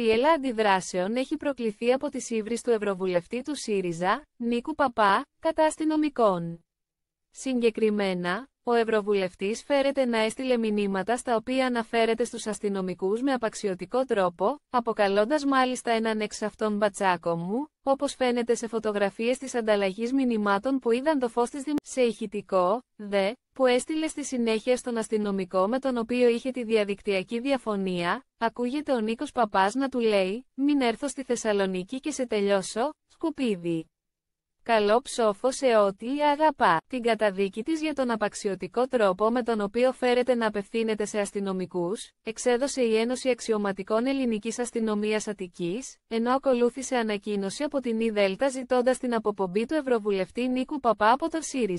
θύελα αντιδράσεων έχει προκληθεί από τις ύβρις του Ευρωβουλευτή του ΣΥΡΙΖΑ, Νίκου Παπά, κατά αστυνομικών. Συγκεκριμένα, ο ευρωβουλευτής φέρεται να έστειλε μηνύματα στα οποία αναφέρεται στους αστυνομικούς με απαξιωτικό τρόπο, αποκαλώντας μάλιστα έναν εξ αυτών μπατσάκο μου, όπως φαίνεται σε φωτογραφίες της ανταλλαγής μηνυμάτων που είδαν το φως της δημ... σε ηχητικό, δε, που έστειλε στη συνέχεια στον αστυνομικό με τον οποίο είχε τη διαδικτυακή διαφωνία, ακούγεται ο Νίκος Παπάς να του λέει «Μην έρθω στη Θεσσαλονίκη και σε τελειώσω, σκουπίδι» καλό ψόφο σε ό,τι αγαπά. Την καταδίκη της για τον απαξιωτικό τρόπο με τον οποίο φέρεται να απευθύνεται σε αστυνομικούς, εξέδωσε η Ένωση Αξιωματικών Ελληνικής Αστυνομίας Αττικής, ενώ ακολούθησε ανακοίνωση από την ΙΔΕΛΤΑ ζητώντας την αποπομπή του Ευρωβουλευτή Νίκου Παπά από τον ΣΥΡΙΖΑ.